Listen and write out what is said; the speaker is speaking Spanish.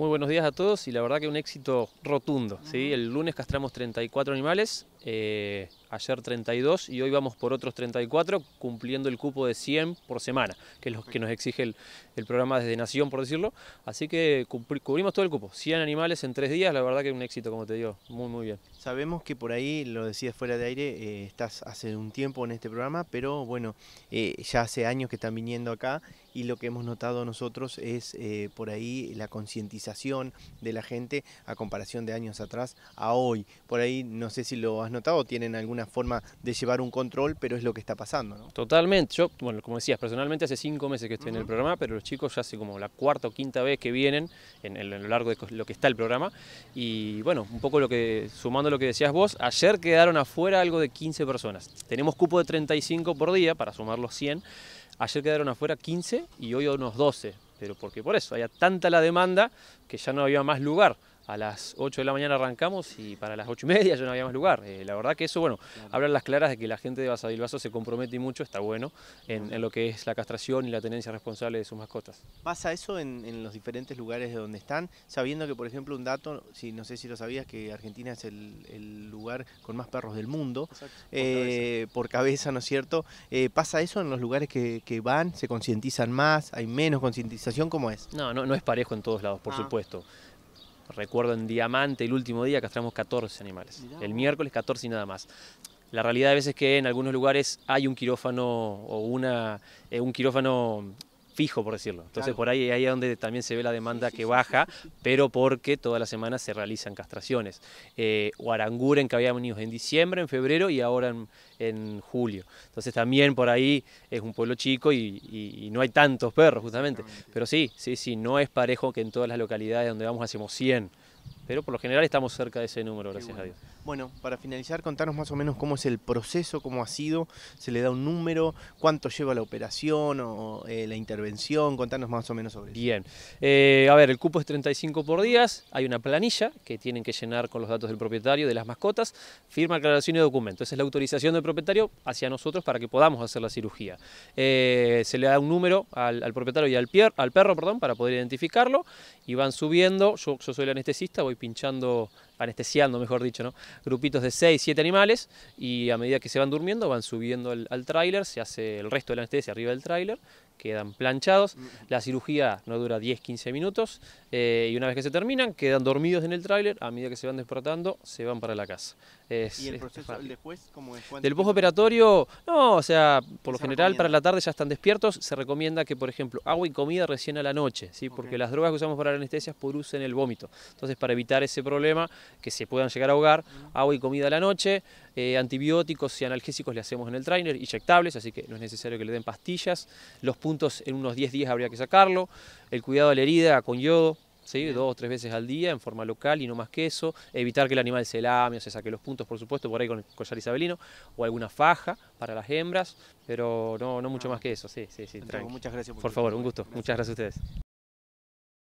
Muy buenos días a todos y la verdad que un éxito rotundo. ¿sí? El lunes castramos 34 animales, eh, ayer 32 y hoy vamos por otros 34, cumpliendo el cupo de 100 por semana, que es lo que nos exige el, programa desde Nación, por decirlo. Así que cubrimos todo el cupo, 100 animales en 3 días, la verdad que es un éxito, como te digo, muy, muy bien. Sabemos que por ahí, lo decías fuera de aire, eh, estás hace un tiempo en este programa, pero bueno, eh, ya hace años que están viniendo acá y lo que hemos notado nosotros es por ahí la concientización de la gente a comparación de años atrás a hoy. Por ahí, no sé si lo has notado tienen alguna forma de llevar un control, pero es lo que está pasando. Totalmente. Yo, bueno, como decías, personalmente hace cinco meses que estoy en el programa, pero los chicos ya hace como la cuarta o quinta vez que vienen en, lo largo de lo que está el programa. Y bueno, un poco lo que, sumando lo que decías vos, ayer quedaron afuera algo de 15 personas. Tenemos cupo de 35 por día para sumar los 100. Ayer quedaron afuera 15 y hoy unos 12 pero porque por eso, había tanta la demanda que ya no había más lugar a las 8 de la mañana arrancamos y para las 8 y media ya no había más lugar. Eh, la verdad que eso, bueno, hablan las claras de que la gente de Basadilbaso se compromete mucho, está bueno, en, lo que es la castración y la tenencia responsable de sus mascotas. ¿Pasa eso en, los diferentes lugares de donde están? Sabiendo que, por ejemplo, un dato, no sé si lo sabías, que Argentina es el, lugar con más perros del mundo, eh, por, cabeza. ¿no es cierto? Eh, ¿Pasa eso en los lugares que, van? ¿Se concientizan más? ¿Hay menos concientización? ¿Cómo es? No, no, es parejo en todos lados, por ah. supuesto. Recuerdo en Diamante, el último día, castramos 14 animales. El miércoles 14 y nada más. La realidad a veces es que en algunos lugares hay un quirófano o una, eh, un quirófano fijo, por decirlo. Entonces por ahí, ahí es donde también se ve la demanda que baja, pero porque todas las semanas se realizan castraciones. Eh, Guaranguren que había venido en diciembre, en febrero y ahora en, julio. Entonces también por ahí es un pueblo chico y, y no hay tantos perros justamente. Pero sí, sí, sí, no es parejo que en todas las localidades donde vamos hacemos 100 pero por lo general estamos cerca de ese número, gracias a Dios. Bueno, para finalizar, contanos más o menos cómo es el proceso, cómo ha sido, se le da un número, cuánto lleva la operación o eh, la intervención, contanos más o menos sobre Bien. eso. Bien, eh, a ver, el cupo es 35 por días, hay una planilla que tienen que llenar con los datos del propietario, de las mascotas, firma aclaración y documento, esa es la autorización del propietario hacia nosotros para que podamos hacer la cirugía. Eh, se le da un número al, propietario y al, pier, al perro perdón, para poder identificarlo y van subiendo, yo, yo soy el anestesista, voy pinchando anestesiando, mejor dicho, ¿no? grupitos de 6, 7 animales y a medida que se van durmiendo van subiendo al, tráiler, se hace el resto de la anestesia arriba del tráiler, quedan planchados, la cirugía no dura 10, 15 minutos eh, y una vez que se terminan quedan dormidos en el tráiler, a medida que se van despertando se van para la casa. ¿Y el proceso después cómo es? Del postoperatorio, no, o sea, por lo general para la tarde ya están despiertos, se recomienda que por ejemplo agua y comida recién a la noche, ¿sí? porque las drogas que usamos para la anestesia producen el vómito, entonces para evitar ese problema que se puedan llegar a hogar agua y comida a la noche, eh, antibióticos y analgésicos le hacemos en el trainer, inyectables, así que no es necesario que le den pastillas, los puntos en unos 10 días habría que sacarlo, el cuidado de la herida con yodo, ¿Sí? dos o tres veces al día en forma local y no más que eso. Evitar que el animal se lame o se saque los puntos, por supuesto, por ahí con el collar isabelino o alguna faja para las hembras, pero no, no mucho ah. más que eso. Sí, sí, sí. muchas gracias. Por, por favor, un gusto. Muchas gracias a ustedes.